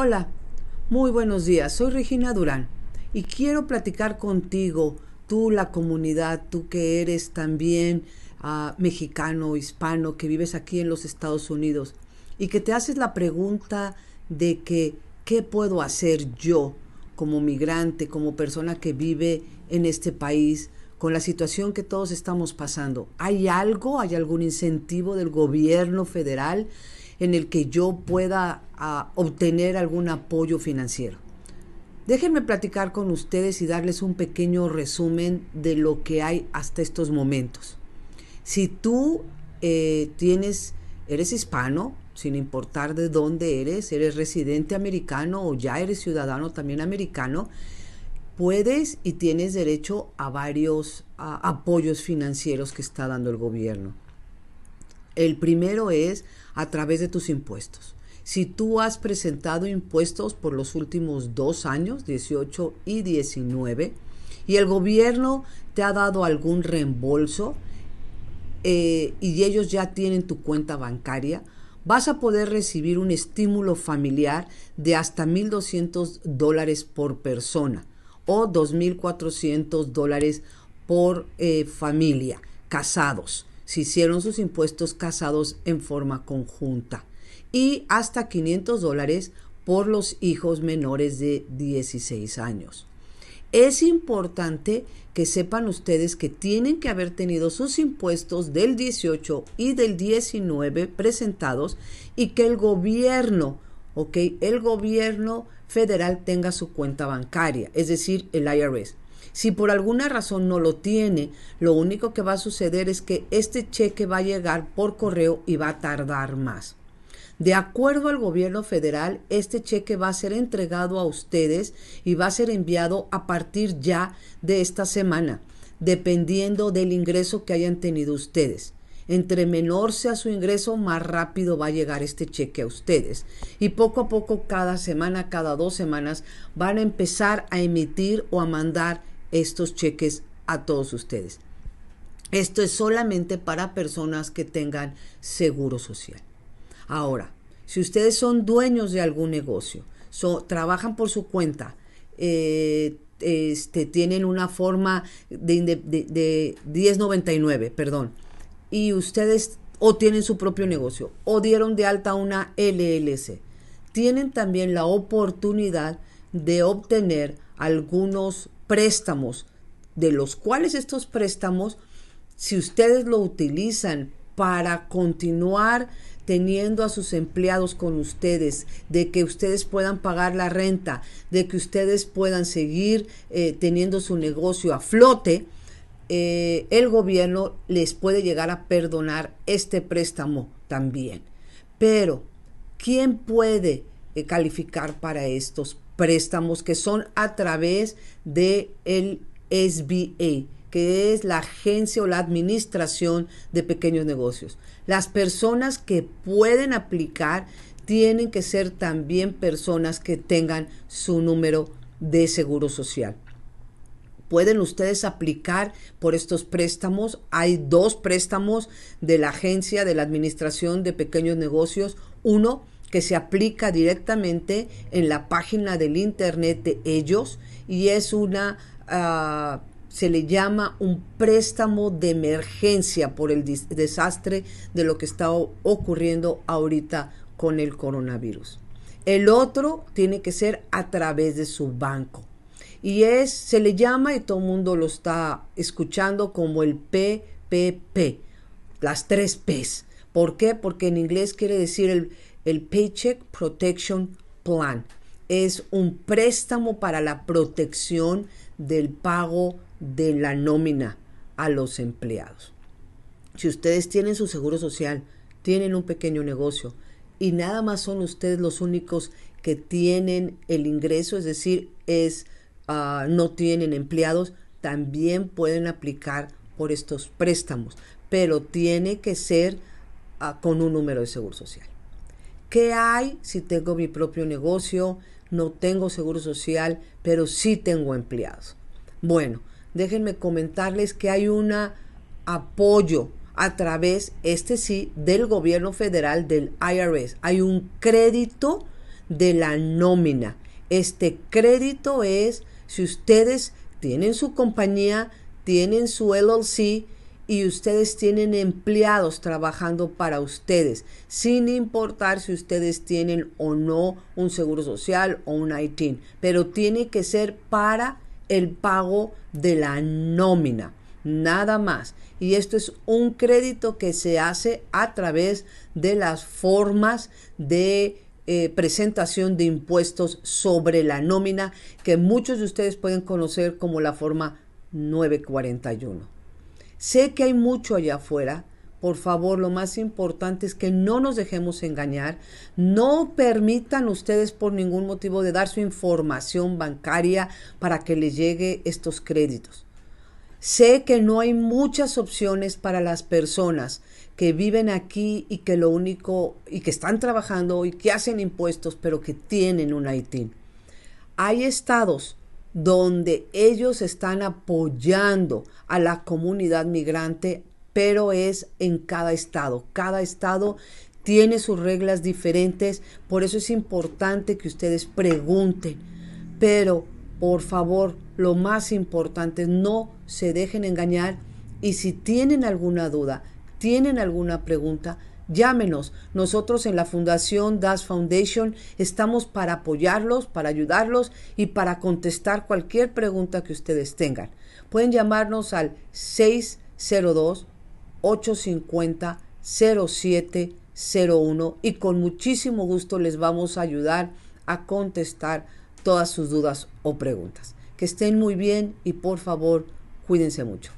Hola, muy buenos días, soy Regina Durán y quiero platicar contigo, tú la comunidad, tú que eres también ah, mexicano, hispano, que vives aquí en los Estados Unidos y que te haces la pregunta de que, ¿qué puedo hacer yo como migrante, como persona que vive en este país? con la situación que todos estamos pasando. ¿Hay algo, hay algún incentivo del gobierno federal en el que yo pueda ah, obtener algún apoyo financiero. Déjenme platicar con ustedes y darles un pequeño resumen de lo que hay hasta estos momentos. Si tú eh, tienes, eres hispano, sin importar de dónde eres, eres residente americano o ya eres ciudadano también americano, puedes y tienes derecho a varios apoyos financieros que está dando el gobierno. El primero es a través de tus impuestos. Si tú has presentado impuestos por los últimos dos años, 18 y 19, y el gobierno te ha dado algún reembolso eh, y ellos ya tienen tu cuenta bancaria, vas a poder recibir un estímulo familiar de hasta 1.200 dólares por persona o 2.400 dólares por eh, familia, casados se hicieron sus impuestos casados en forma conjunta y hasta 500 dólares por los hijos menores de 16 años. Es importante que sepan ustedes que tienen que haber tenido sus impuestos del 18 y del 19 presentados y que el gobierno, ok, el gobierno federal tenga su cuenta bancaria, es decir, el IRS. Si por alguna razón no lo tiene, lo único que va a suceder es que este cheque va a llegar por correo y va a tardar más. De acuerdo al gobierno federal, este cheque va a ser entregado a ustedes y va a ser enviado a partir ya de esta semana, dependiendo del ingreso que hayan tenido ustedes. Entre menor sea su ingreso, más rápido va a llegar este cheque a ustedes. Y poco a poco, cada semana, cada dos semanas, van a empezar a emitir o a mandar estos cheques a todos ustedes. Esto es solamente para personas que tengan seguro social. Ahora, si ustedes son dueños de algún negocio, trabajan por su cuenta, eh, este, tienen una forma de, de, 1099, perdón, y ustedes o tienen su propio negocio o dieron de alta una LLC, tienen también la oportunidad de obtener algunos préstamos, de los cuales estos préstamos, si ustedes lo utilizan para continuar teniendo a sus empleados con ustedes, de que ustedes puedan pagar la renta, de que ustedes puedan seguir eh, teniendo su negocio a flote, eh, el gobierno les puede llegar a perdonar este préstamo también. Pero, ¿quién puede eh, calificar para estos préstamos que son a través de el SBA, que es la agencia o la administración de pequeños negocios? Las personas que pueden aplicar tienen que ser también personas que tengan su número de seguro social pueden ustedes aplicar por estos préstamos. Hay dos préstamos de la agencia de la Administración de Pequeños Negocios. Uno que se aplica directamente en la página del internet de ellos y es una... Ah, se le llama un préstamo de emergencia por el desastre de lo que está ocurriendo ahorita con el coronavirus. El otro tiene que ser a través de su banco y es, se le llama y todo el mundo lo está escuchando como el PPP, las tres P's. ¿Por qué? Porque en inglés quiere decir el, el Paycheck Protection Plan. Es un préstamo para la protección del pago de la nómina a los empleados. Si ustedes tienen su seguro social, tienen un pequeño negocio y nada más son ustedes los únicos que tienen el ingreso, es decir, es Ah, no tienen empleados, también pueden aplicar por estos préstamos, pero tiene que ser ah, con un número de seguro social. ¿Qué hay si tengo mi propio negocio, no tengo seguro social, pero sí tengo empleados? Bueno, déjenme comentarles que hay un apoyo a través, este sí, del gobierno federal del IRS. Hay un crédito de la nómina. Este crédito es si ustedes tienen su compañía, tienen su LLC y ustedes tienen empleados trabajando para ustedes, sin importar si ustedes tienen o no un seguro social o un ITIN, pero tiene que ser para el pago de la nómina, nada más. Y esto es un crédito que se hace a través de las formas de eh, presentación de impuestos sobre la nómina que muchos de ustedes pueden conocer como la forma 941. Sé que hay mucho allá afuera. Por favor, lo más importante es que no nos dejemos engañar. No permitan ustedes por ningún motivo de dar su información bancaria para que les llegue estos créditos. Sé que no hay muchas opciones para las personas que viven aquí y que lo único y que están trabajando y que hacen impuestos, pero que tienen un ITIN. Hay estados donde ellos están apoyando a la comunidad migrante, pero es en cada estado. Cada estado tiene sus reglas diferentes, por eso es importante que ustedes pregunten. Pero por favor, lo más importante, no se dejen engañar y si tienen alguna duda, tienen alguna pregunta, llámenos. Nosotros en la Fundación Das Foundation estamos para apoyarlos, para ayudarlos y para contestar cualquier pregunta que ustedes tengan. Pueden llamarnos al 602-850-0701 y con muchísimo gusto les vamos a ayudar a contestar todas sus dudas o preguntas. Que estén muy bien y por favor, cuídense mucho.